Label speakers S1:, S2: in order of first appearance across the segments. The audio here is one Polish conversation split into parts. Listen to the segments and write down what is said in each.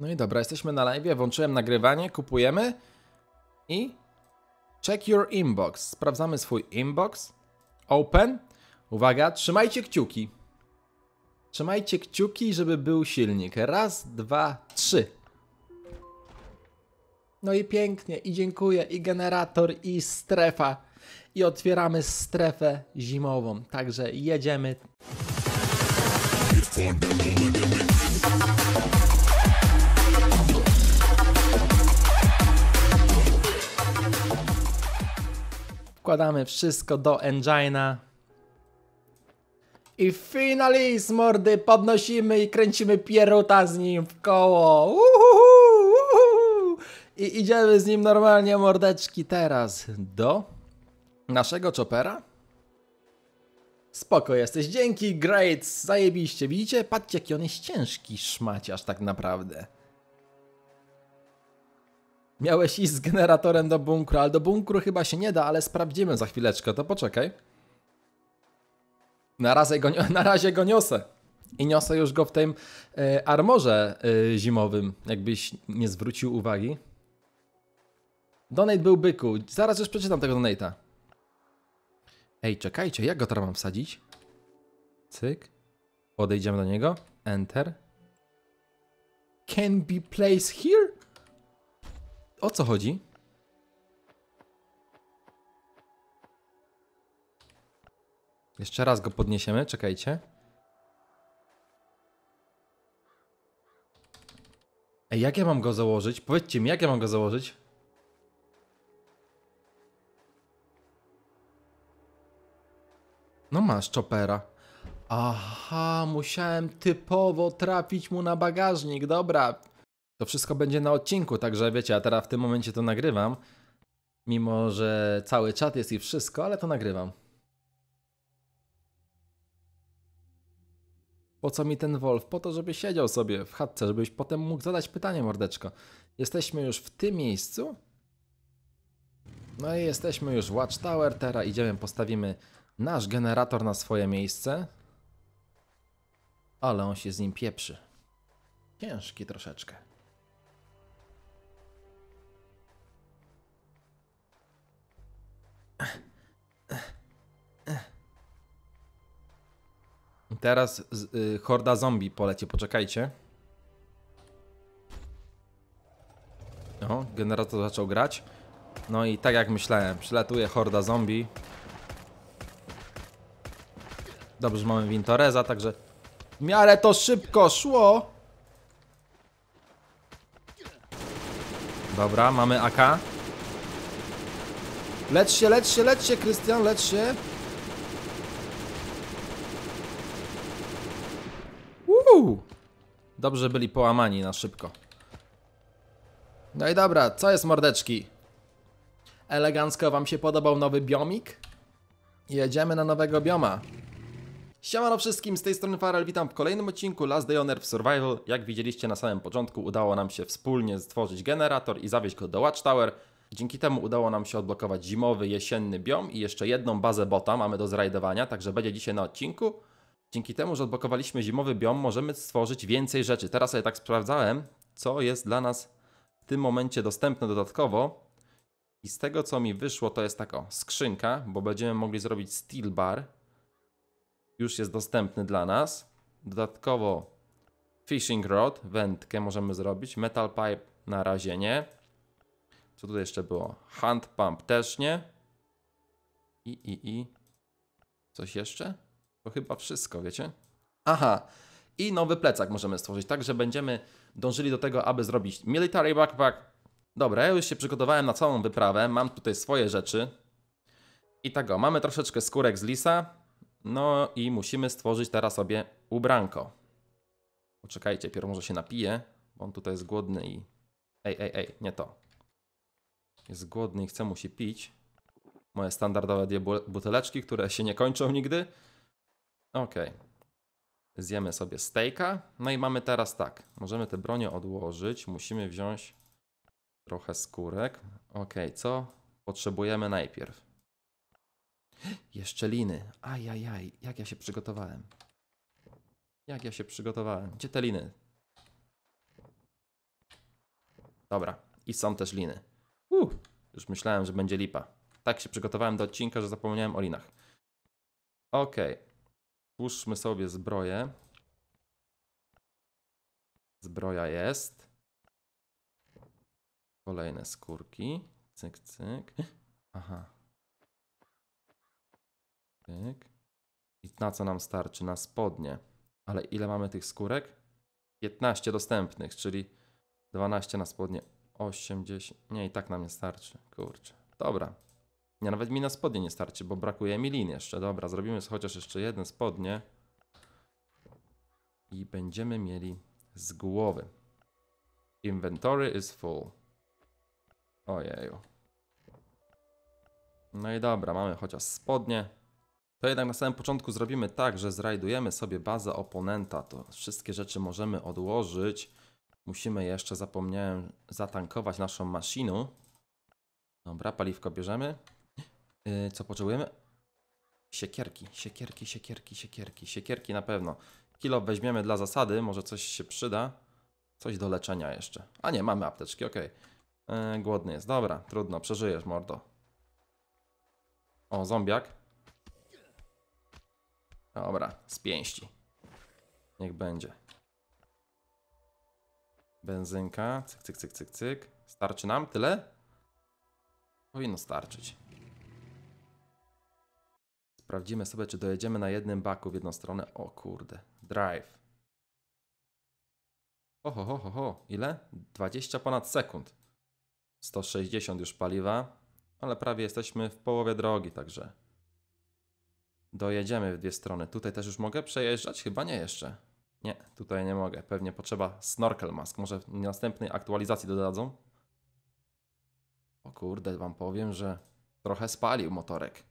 S1: No i dobra, jesteśmy na live, włączyłem nagrywanie, kupujemy i check your inbox. Sprawdzamy swój inbox. Open. Uwaga, trzymajcie kciuki. Trzymajcie kciuki, żeby był silnik. Raz, dwa, trzy. No i pięknie, i dziękuję, i generator, i strefa. I otwieramy strefę zimową. Także jedziemy. Wkładamy wszystko do engine'a I finally z mordy podnosimy i kręcimy pieruta z nim w koło. Uhuhu, uhuhu. I idziemy z nim normalnie mordeczki teraz do naszego chopera. Spoko jesteś, dzięki, great, zajebiście. Widzicie? Patrzcie jaki on jest ciężki szmaciarz tak naprawdę. Miałeś iść z generatorem do bunkru, ale do bunkru chyba się nie da, ale sprawdzimy za chwileczkę, to poczekaj. Na razie go, na razie go niosę. I niosę już go w tym y, armorze y, zimowym, jakbyś nie zwrócił uwagi. Donate był byku. Zaraz już przeczytam tego donate'a. Ej, czekajcie, jak go teraz mam wsadzić? Cyk. Podejdziemy do niego. Enter. Can be placed here? O co chodzi? Jeszcze raz go podniesiemy, czekajcie. Ej, jak ja mam go założyć? Powiedzcie mi, jak ja mam go założyć? No masz chopera. Aha, musiałem typowo trafić mu na bagażnik, dobra. To wszystko będzie na odcinku, także wiecie, A teraz w tym momencie to nagrywam. Mimo, że cały czat jest i wszystko, ale to nagrywam. Po co mi ten Wolf? Po to, żeby siedział sobie w chatce, żebyś potem mógł zadać pytanie, mordeczko. Jesteśmy już w tym miejscu? No i jesteśmy już w Watchtower. Teraz idziemy, postawimy nasz generator na swoje miejsce. Ale on się z nim pieprzy. Ciężki troszeczkę. Teraz y, horda zombie poleci, poczekajcie. O, generator zaczął grać. No i tak jak myślałem, przylatuje horda zombie. Dobrze, mamy Wintoreza, także w miarę to szybko szło. Dobra, mamy AK. Lecz się, lecz się, lecz się, Krystian, lecz się. Uuu. Dobrze byli połamani na szybko. No i dobra, co jest mordeczki? Elegancko wam się podobał nowy biomik? Jedziemy na nowego bioma. Siemano wszystkim, z tej strony Farel, witam w kolejnym odcinku Last Day on Earth Survival. Jak widzieliście na samym początku, udało nam się wspólnie stworzyć generator i zawieźć go do Watchtower. Dzięki temu udało nam się odblokować zimowy, jesienny biom i jeszcze jedną bazę bota mamy do zrajdowania, także będzie dzisiaj na odcinku. Dzięki temu, że odblokowaliśmy zimowy biom, możemy stworzyć więcej rzeczy. Teraz sobie tak sprawdzałem, co jest dla nas w tym momencie dostępne dodatkowo. I z tego, co mi wyszło, to jest taka skrzynka, bo będziemy mogli zrobić steel bar. Już jest dostępny dla nas. Dodatkowo fishing rod, wędkę możemy zrobić, metal pipe na razie nie. Co tutaj jeszcze było? Hand pump też nie. I, i, i. Coś jeszcze? To chyba wszystko, wiecie? Aha. I nowy plecak możemy stworzyć, tak, że będziemy dążyli do tego, aby zrobić military backpack. Dobra, ja już się przygotowałem na całą wyprawę, mam tutaj swoje rzeczy. I tak o, mamy troszeczkę skórek z lisa. No i musimy stworzyć teraz sobie ubranko. Poczekajcie, pierw może się napije, bo on tutaj jest głodny i... Ej, ej, ej, nie to jest głodny i chce mu się pić. Moje standardowe dwie buteleczki, które się nie kończą nigdy. Okej. Okay. Zjemy sobie steaka. No i mamy teraz tak. Możemy te bronie odłożyć. Musimy wziąć trochę skórek. Okej, okay, co potrzebujemy najpierw? Jeszcze liny. Ajajaj, jak ja się przygotowałem. Jak ja się przygotowałem. Gdzie te liny? Dobra, i są też liny. Uh, już myślałem, że będzie lipa. Tak się przygotowałem do odcinka, że zapomniałem o linach. Ok. Spuszczmy sobie zbroję. Zbroja jest. Kolejne skórki. Cyk, cyk. Aha. Cyk. I na co nam starczy? Na spodnie. Ale ile mamy tych skórek? 15 dostępnych, czyli 12 na spodnie. 80. Nie, i tak nam nie starczy. Kurczę. Dobra. Nie, nawet mi na spodnie nie starczy, bo brakuje mi lin jeszcze. Dobra, zrobimy chociaż jeszcze jeden spodnie. I będziemy mieli z głowy. Inventory is full. Ojeju. No i dobra, mamy chociaż spodnie. To jednak na samym początku zrobimy tak, że zrajdujemy sobie bazę oponenta. To wszystkie rzeczy możemy odłożyć. Musimy jeszcze, zapomniałem, zatankować naszą maszynę. Dobra, paliwko bierzemy. Yy, co potrzebujemy? Siekierki, siekierki, siekierki, siekierki, siekierki na pewno. Kilo weźmiemy dla zasady, może coś się przyda. Coś do leczenia jeszcze. A nie, mamy apteczki, ok. Yy, głodny jest, dobra, trudno, przeżyjesz mordo. O, zombiak. Dobra, z pięści. Niech będzie. Benzynka, cyk, cyk, cyk, cyk, cyk. Starczy nam tyle? Powinno starczyć. Sprawdzimy sobie, czy dojedziemy na jednym baku w jedną stronę. O kurde, drive. Oho, ho, ho, ho. ile? 20 ponad sekund. 160 już paliwa, ale prawie jesteśmy w połowie drogi, także dojedziemy w dwie strony. Tutaj też już mogę przejeżdżać? Chyba nie jeszcze. Nie, tutaj nie mogę. Pewnie potrzeba snorkel mask. Może w następnej aktualizacji dodadzą? O kurde, wam powiem, że trochę spalił motorek.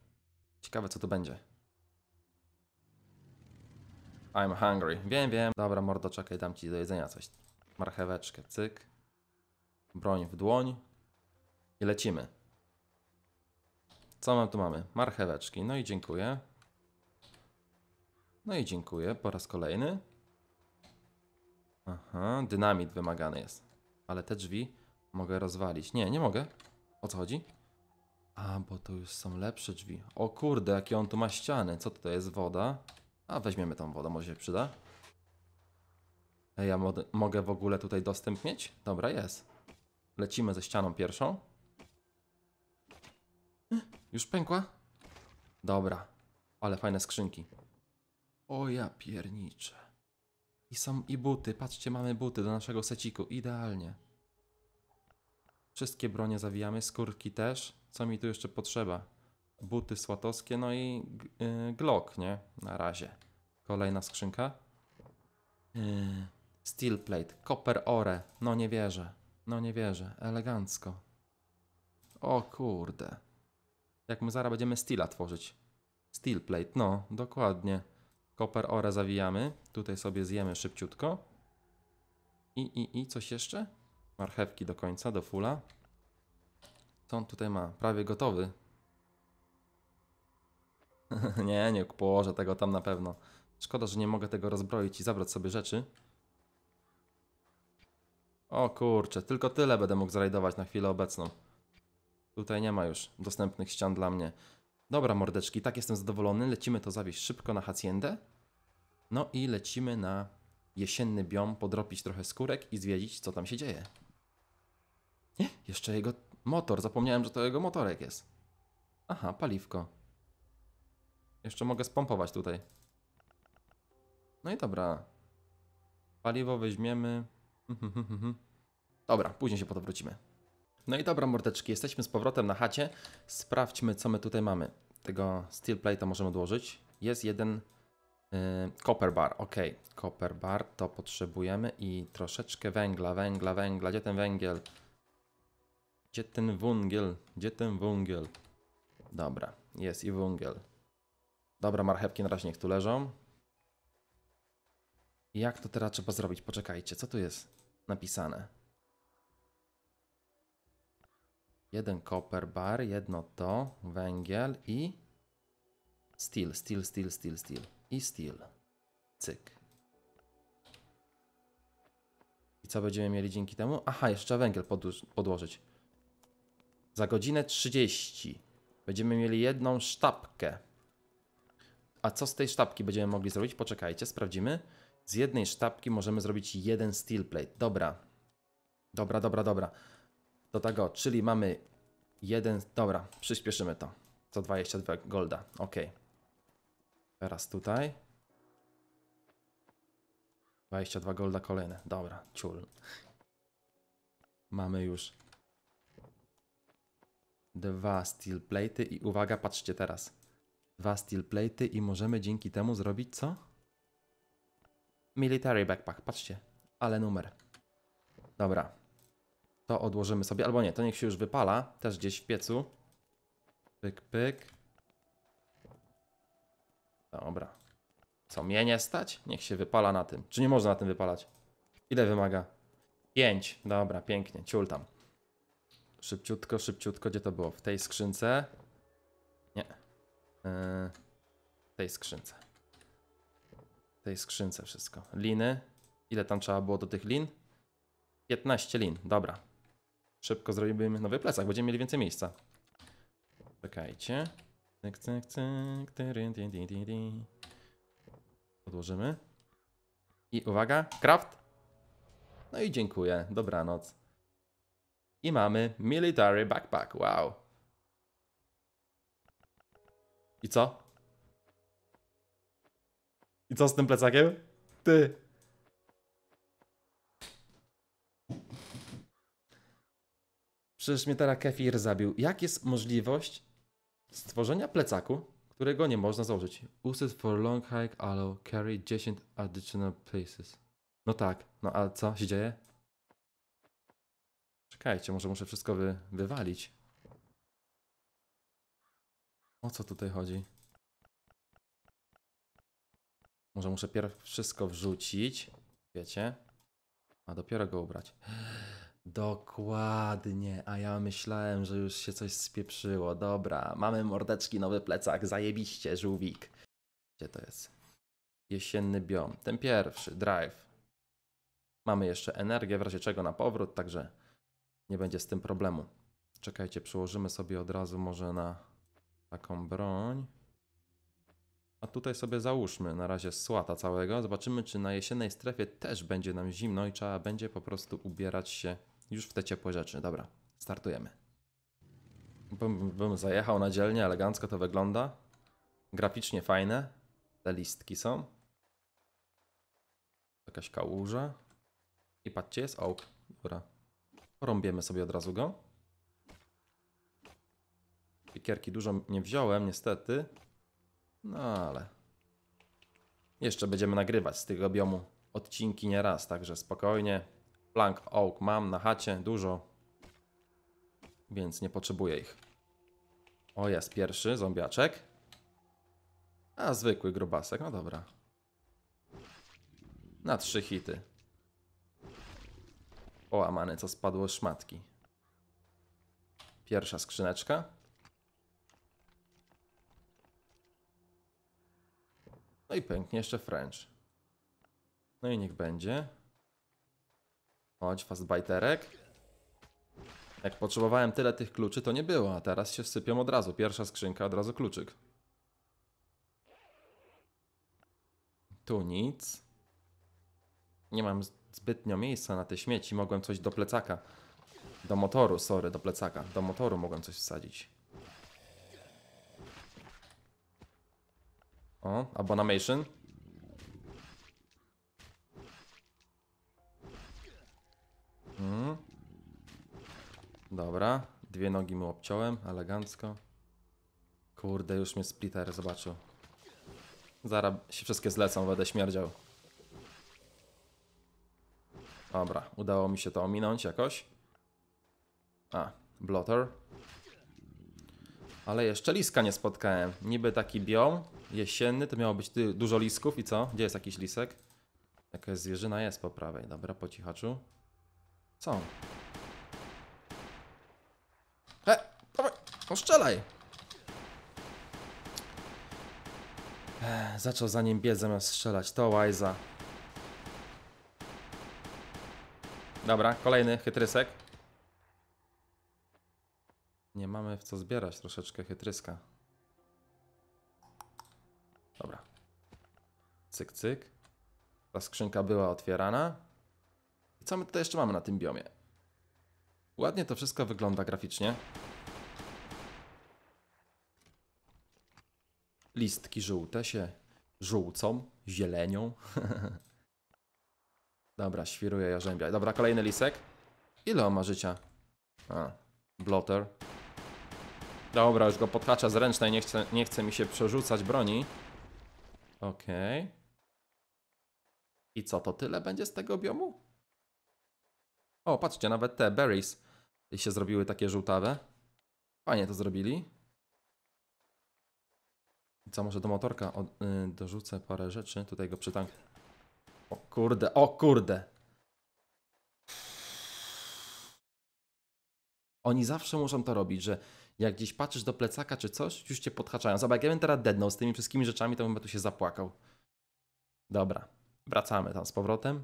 S1: Ciekawe, co to będzie. I'm hungry. Wiem, wiem. Dobra, mordo, czekaj, dam ci do jedzenia coś. Marcheweczkę, cyk. Broń w dłoń. I lecimy. Co mam tu mamy? Marcheweczki. No i dziękuję. No i dziękuję po raz kolejny. Aha, dynamit wymagany jest. Ale te drzwi mogę rozwalić. Nie, nie mogę. O co chodzi? A, bo to już są lepsze drzwi. O kurde, jakie on tu ma ściany. Co to jest? Woda? A, weźmiemy tą wodę, może się przyda. Ej, ja mogę w ogóle tutaj dostęp mieć? Dobra, jest. Lecimy ze ścianą pierwszą. Już pękła? Dobra. Ale fajne skrzynki. O ja pierniczę. I są i buty. Patrzcie, mamy buty do naszego seciku. Idealnie. Wszystkie bronie zawijamy, skórki też. Co mi tu jeszcze potrzeba? Buty słatowskie, no i yy, glock, nie? Na razie. Kolejna skrzynka. Yy, steel plate, copper ore. No nie wierzę. No nie wierzę. Elegancko. O kurde. Jak my zaraz będziemy steela tworzyć. Steel plate, no, dokładnie. Koper ora zawijamy. Tutaj sobie zjemy szybciutko. I, i, i, coś jeszcze? Marchewki do końca, do fula. Co on tutaj ma? Prawie gotowy. nie, nie położę tego tam na pewno. Szkoda, że nie mogę tego rozbroić i zabrać sobie rzeczy. O kurczę, tylko tyle będę mógł zrajdować na chwilę obecną. Tutaj nie ma już dostępnych ścian dla mnie. Dobra, mordeczki, tak jestem zadowolony. Lecimy to zawieść szybko na haciendę. No i lecimy na jesienny biom, podropić trochę skórek i zwiedzić, co tam się dzieje. Nie, jeszcze jego motor. Zapomniałem, że to jego motorek jest. Aha, paliwko. Jeszcze mogę spompować tutaj. No i dobra. Paliwo weźmiemy. Dobra, później się po to wrócimy. No i dobra mordeczki, jesteśmy z powrotem na chacie. Sprawdźmy co my tutaj mamy. Tego steel plate'a możemy odłożyć. Jest jeden yy, copper bar, ok. Copper bar to potrzebujemy i troszeczkę węgla, węgla, węgla. Gdzie ten węgiel? Gdzie ten węgiel? Gdzie ten węgiel? Dobra, jest i węgiel. Dobra, marchewki na razie niech tu leżą. Jak to teraz trzeba zrobić? Poczekajcie, co tu jest napisane? Jeden copper bar, jedno to, węgiel i steel, steel, steel, steel, steel i steel. Cyk. I co będziemy mieli dzięki temu? Aha, jeszcze węgiel podłożyć. Za godzinę 30 będziemy mieli jedną sztabkę. A co z tej sztabki będziemy mogli zrobić? Poczekajcie, sprawdzimy. Z jednej sztabki możemy zrobić jeden steel plate. Dobra. Dobra, dobra, dobra do tego, tak, czyli mamy jeden, dobra, przyspieszymy to. Co 22 golda, ok. Teraz tutaj. 22 golda kolejne, dobra, ciul. Mamy już dwa steel plate'y i uwaga, patrzcie teraz. Dwa steel plate'y i możemy dzięki temu zrobić co? Military backpack, patrzcie, ale numer. Dobra, to odłożymy sobie, albo nie, to niech się już wypala, też gdzieś w piecu. Pyk, pyk. Dobra. Co, mnie nie stać? Niech się wypala na tym. Czy nie można na tym wypalać? Ile wymaga? 5. Dobra, pięknie, ciul tam. Szybciutko, szybciutko, gdzie to było? W tej skrzynce? Nie. Yy, w tej skrzynce. W tej skrzynce wszystko. Liny. Ile tam trzeba było do tych lin? 15 lin, dobra. Szybko zrobimy nowy plecak, będziemy mieli więcej miejsca. Czekajcie. Cyk, cyk, cyk. Odłożymy. I uwaga, craft. No i dziękuję, dobranoc. I mamy military backpack, wow. I co? I co z tym plecakiem? Ty, Przecież mnie teraz kefir zabił. Jak jest możliwość stworzenia plecaku, którego nie można założyć? Used for long hike allow carry 10 additional places. No tak, no a co się dzieje? Czekajcie, może muszę wszystko wy wywalić. O co tutaj chodzi? Może muszę pierw wszystko wrzucić, wiecie, a dopiero go ubrać. Dokładnie, a ja myślałem, że już się coś spieprzyło. Dobra, mamy mordeczki, nowy plecak, zajebiście, żółwik. Gdzie to jest? Jesienny biom. Ten pierwszy, drive. Mamy jeszcze energię, w razie czego na powrót, także nie będzie z tym problemu. Czekajcie, przełożymy sobie od razu może na taką broń. A tutaj sobie załóżmy na razie słata całego. Zobaczymy, czy na jesiennej strefie też będzie nam zimno i trzeba będzie po prostu ubierać się już w te ciepłe rzeczy. Dobra, startujemy. Bym, bym zajechał na dzielnie, elegancko to wygląda. Graficznie fajne. Te listki są. Jakaś kałuża. I patrzcie, jest ołk. Dobra. Porąbiemy sobie od razu go. Pikierki dużo nie wziąłem, niestety. No ale... Jeszcze będziemy nagrywać z tego biomu odcinki nieraz, także spokojnie. Plank oak mam na chacie, dużo. Więc nie potrzebuję ich. O, jest pierwszy zombiaczek. A, zwykły grubasek, no dobra. Na trzy hity. Połamany, co spadło szmatki. Pierwsza skrzyneczka. No i pęknie jeszcze French. No i niech będzie. Chodź, fastbajterek. Jak potrzebowałem tyle tych kluczy, to nie było, a teraz się sypią od razu. Pierwsza skrzynka, od razu kluczyk. Tu nic. Nie mam zbytnio miejsca na te śmieci. Mogłem coś do plecaka. Do motoru, sorry, do plecaka. Do motoru mogłem coś wsadzić. O, abonamation. Dobra, dwie nogi mu obciąłem, elegancko. Kurde, już mnie splitter zobaczył. Zaraz się wszystkie zlecą, będę śmierdział. Dobra, udało mi się to ominąć jakoś. A, blotter. Ale jeszcze liska nie spotkałem. Niby taki biom jesienny, to miało być dużo lisków i co? Gdzie jest jakiś lisek? Jakaś zwierzyna jest po prawej. Dobra, po cichaczu. Co? No strzelaj! Ech, zaczął za nim biec zamiast strzelać. To łajza. Dobra, kolejny chytrysek. Nie mamy w co zbierać troszeczkę chytryska. Dobra. Cyk, cyk. Ta skrzynka była otwierana. I co my tutaj jeszcze mamy na tym biomie? Ładnie to wszystko wygląda graficznie. listki żółte się żółcą, zielenią. Dobra, świruje jarzębia. Dobra, kolejny lisek. Ile on ma życia? A, blotter. Dobra, już go podhacza z ręcznej, nie chce, nie chce mi się przerzucać broni. Okej. Okay. I co, to tyle będzie z tego biomu? O, patrzcie, nawet te berries się zrobiły takie żółtawe. Fajnie to zrobili. Co, może do motorka od, y, dorzucę parę rzeczy. Tutaj go przytank. O kurde, o kurde. Oni zawsze muszą to robić, że jak gdzieś patrzysz do plecaka czy coś, już cię podhaczają. Zobacz, jak ja bym teraz deadnął z tymi wszystkimi rzeczami, to bym tu się zapłakał. Dobra, wracamy tam z powrotem.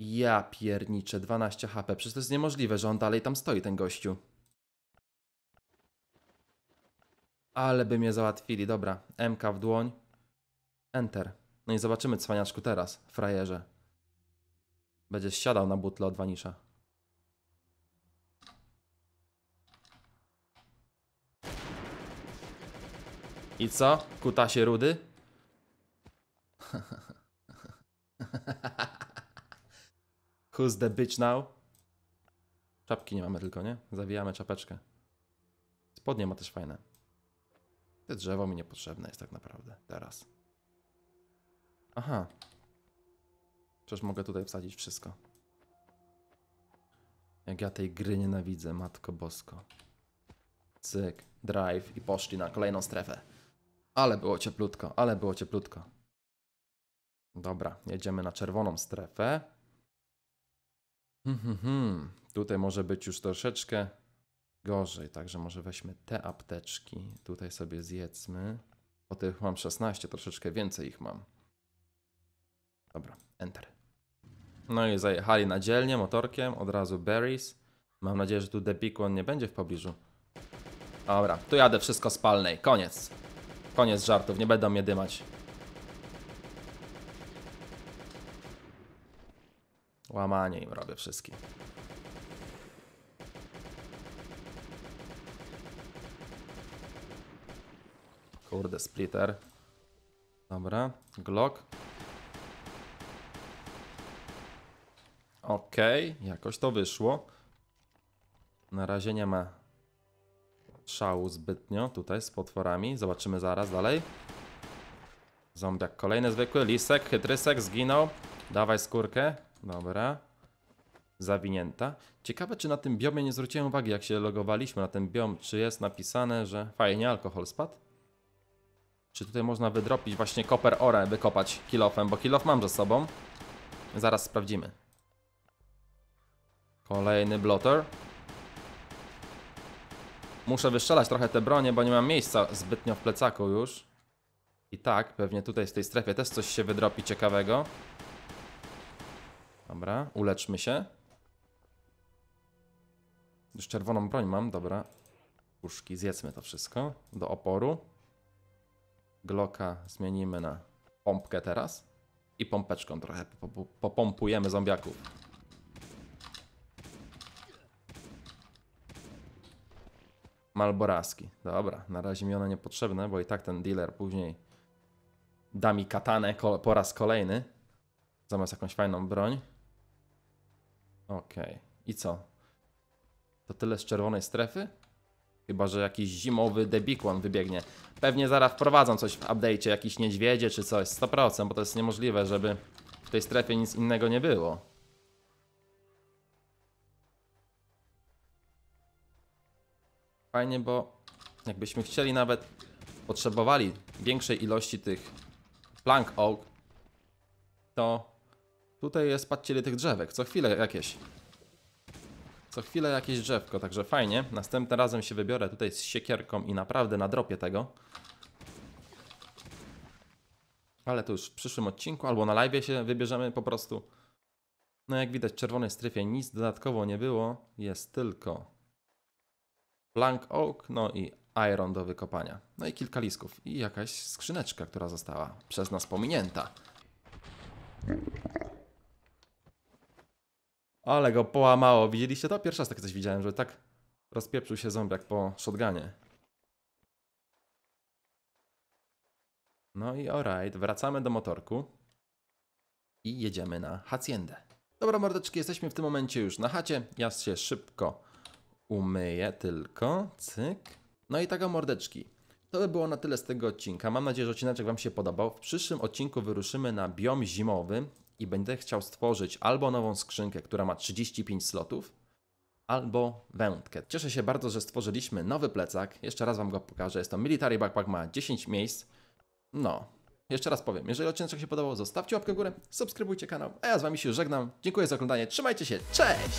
S1: Ja pierniczę, 12 HP. Przecież to jest niemożliwe, że on dalej tam stoi, ten gościu. Ale by mnie załatwili. Dobra, MK w dłoń. Enter. No i zobaczymy, cwaniaczku, teraz, frajerze. Będziesz siadał na butle od Wanisza. I co? Kutasie rudy? Who's the bitch now? Czapki nie mamy tylko, nie? Zawijamy czapeczkę. Spodnie ma też fajne. Te drzewo mi niepotrzebne jest tak naprawdę teraz. Aha. Przecież mogę tutaj wsadzić wszystko. Jak ja tej gry nienawidzę, matko bosko. Cyk, drive i poszli na kolejną strefę. Ale było cieplutko, ale było cieplutko. Dobra, jedziemy na czerwoną strefę. Hmm, hmm, hmm. Tutaj może być już troszeczkę gorzej. Także może weźmy te apteczki. Tutaj sobie zjedzmy. O tych mam 16, troszeczkę więcej ich mam. Dobra, enter. No i zajechali na dzielnie motorkiem, od razu berries. Mam nadzieję, że tu The Big One nie będzie w pobliżu. Dobra, tu jadę wszystko spalnej. Koniec. Koniec żartów, nie będą mnie dymać. Łamanie im robię wszystkim. Kurde, splitter. Dobra, Glock. Okej, okay, jakoś to wyszło. Na razie nie ma szału zbytnio tutaj z potworami. Zobaczymy zaraz dalej. Zombiak kolejny zwykły. Lisek, chytrysek, zginął. Dawaj skórkę. Dobra. Zawinięta. Ciekawe, czy na tym biomie nie zwróciłem uwagi, jak się logowaliśmy na ten biom, czy jest napisane, że fajnie alkohol spadł? Czy tutaj można wydropić właśnie koper orę, wykopać kilofem, bo kilof mam ze sobą. Zaraz sprawdzimy. Kolejny blotter. Muszę wystrzelać trochę te bronie, bo nie mam miejsca zbytnio w plecaku już. I tak, pewnie tutaj w tej strefie też coś się wydropi ciekawego. Dobra, uleczmy się. Już czerwoną broń mam, dobra. Puszki, zjedzmy to wszystko do oporu. Glocka zmienimy na pompkę teraz i pompeczką trochę popompujemy zombiaków. Malboraski. Dobra, na razie mi one niepotrzebne, bo i tak ten dealer później da mi katanę po raz kolejny. Zamiast jakąś fajną broń. Okej. Okay. I co? To tyle z czerwonej strefy? Chyba, że jakiś zimowy debikłon wybiegnie. Pewnie zaraz wprowadzą coś w update'cie, jakieś niedźwiedzie czy coś, 100%, bo to jest niemożliwe, żeby w tej strefie nic innego nie było. Fajnie, bo jakbyśmy chcieli nawet, potrzebowali większej ilości tych plank oak, to tutaj jest, patrzcie, drzewek. co chwilę jakieś co chwilę jakieś drzewko, także fajnie. Następnym razem się wybiorę tutaj z siekierką i naprawdę nadropię tego. Ale to już w przyszłym odcinku albo na live się wybierzemy po prostu. No jak widać w czerwonej strefie nic dodatkowo nie było. Jest tylko plank oak, no i iron do wykopania. No i kilka lisków i jakaś skrzyneczka, która została przez nas pominięta. Ale go połamało. Widzieliście to? Pierwszy raz tak coś widziałem, że tak rozpieprzył się zombiak po shotgunie. No i alright, wracamy do motorku i jedziemy na haciendę. Dobra mordeczki, jesteśmy w tym momencie już na chacie. Ja się szybko umyję tylko, cyk. No i taka mordeczki. To by było na tyle z tego odcinka. Mam nadzieję, że odcineczek Wam się podobał. W przyszłym odcinku wyruszymy na biom zimowy i będę chciał stworzyć albo nową skrzynkę, która ma 35 slotów, albo wędkę. Cieszę się bardzo, że stworzyliśmy nowy plecak. Jeszcze raz Wam go pokażę. Jest to Military Backpack, ma 10 miejsc. No, jeszcze raz powiem, jeżeli odcinek się podobał, zostawcie łapkę w górę, subskrybujcie kanał, a ja z Wami się żegnam. Dziękuję za oglądanie, trzymajcie się, cześć!